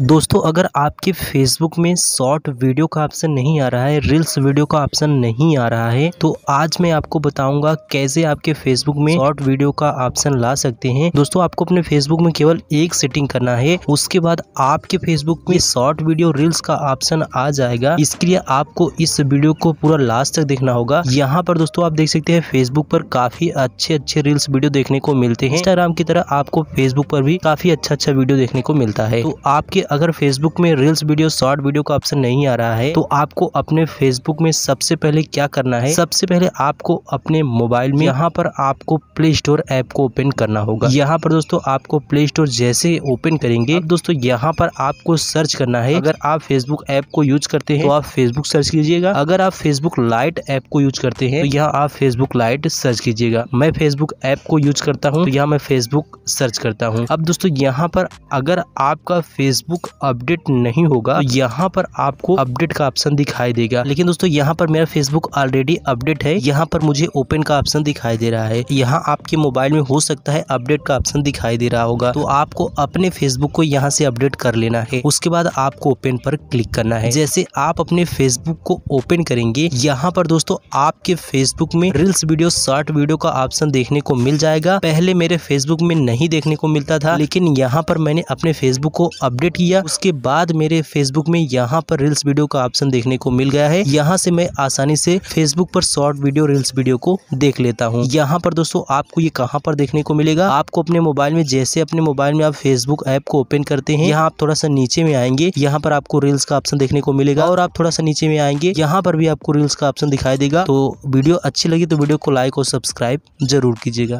दोस्तों अगर आपके फेसबुक में शॉर्ट वीडियो का ऑप्शन नहीं आ रहा है रील्स वीडियो का ऑप्शन नहीं आ रहा है तो आज मैं आपको बताऊंगा कैसे आपके फेसबुक में शॉर्ट वीडियो का ऑप्शन ला सकते हैं दोस्तों आपको अपने फेसबुक में केवल एक सेटिंग करना है उसके बाद आपके फेसबुक में शॉर्ट वीडियो रील्स का ऑप्शन आ जाएगा इसके लिए आपको इस वीडियो को पूरा लास्ट तक देखना होगा यहाँ पर दोस्तों आप देख सकते हैं फेसबुक पर काफी अच्छे अच्छे रील्स वीडियो देखने को मिलते हैं इंस्टाग्राम की तरह आपको फेसबुक पर भी काफी अच्छा अच्छा वीडियो देखने को मिलता है तो आपके अगर फेसबुक में रील्स वीडियो शॉर्ट वीडियो का ऑप्शन नहीं आ रहा है तो आपको अपने फेसबुक में सबसे पहले क्या करना है सबसे पहले आपको अपने मोबाइल में यहाँ पर आपको प्ले स्टोर ऐप को ओपन करना होगा यहाँ पर दोस्तों आपको प्ले स्टोर जैसे ओपन करेंगे दोस्तों यहाँ पर आपको सर्च करना है अगर आप फेसबुक ऐप को यूज करते हैं तो आप फेसबुक सर्च कीजिएगा अगर आप फेसबुक लाइट ऐप को यूज करते हैं तो यहाँ आप फेसबुक लाइट सर्च कीजिएगा मैं फेसबुक ऐप को यूज करता हूँ तो यहाँ मैं फेसबुक सर्च करता हूँ अब दोस्तों यहाँ पर अगर आपका फेसबुक बुक अपडेट नहीं होगा तो यहाँ पर आपको अपडेट का ऑप्शन दिखाई देगा लेकिन दोस्तों यहाँ पर मेरा फेसबुक ऑलरेडी अपडेट है यहाँ पर मुझे ओपन का ऑप्शन दिखाई दे रहा है यहाँ आपके मोबाइल में हो सकता है अपडेट का ऑप्शन दिखाई दे रहा होगा तो आपको अपने फेसबुक को यहाँ से अपडेट कर लेना है उसके बाद आपको ओपन पर क्लिक करना है जैसे आप अपने फेसबुक को ओपन करेंगे यहाँ पर दोस्तों आपके फेसबुक में रील्स वीडियो शॉर्ट वीडियो का ऑप्शन देखने को मिल जाएगा पहले मेरे फेसबुक में नहीं देखने को मिलता था लेकिन यहाँ पर मैंने अपने फेसबुक को अपडेट किया उसके बाद मेरे फेसबुक में यहाँ पर रील्स वीडियो का ऑप्शन देखने को मिल गया है यहाँ से मैं आसानी से फेसबुक पर शॉर्ट वीडियो रील्स वीडियो को देख लेता हूँ यहाँ पर दोस्तों आपको ये कहाँ पर देखने को मिलेगा आपको अपने मोबाइल में जैसे अपने मोबाइल में आप फेसबुक ऐप को ओपन करते हैं यहाँ आप थोड़ा सा नीचे में आएंगे यहाँ पर आपको रील्स का ऑप्शन देखने को मिलेगा और आप थोड़ा सा नीचे में आएंगे यहाँ पर भी आपको रील्स का ऑप्शन दिखाई देगा तो वीडियो अच्छी लगी तो वीडियो को लाइक और सब्सक्राइब जरूर कीजिएगा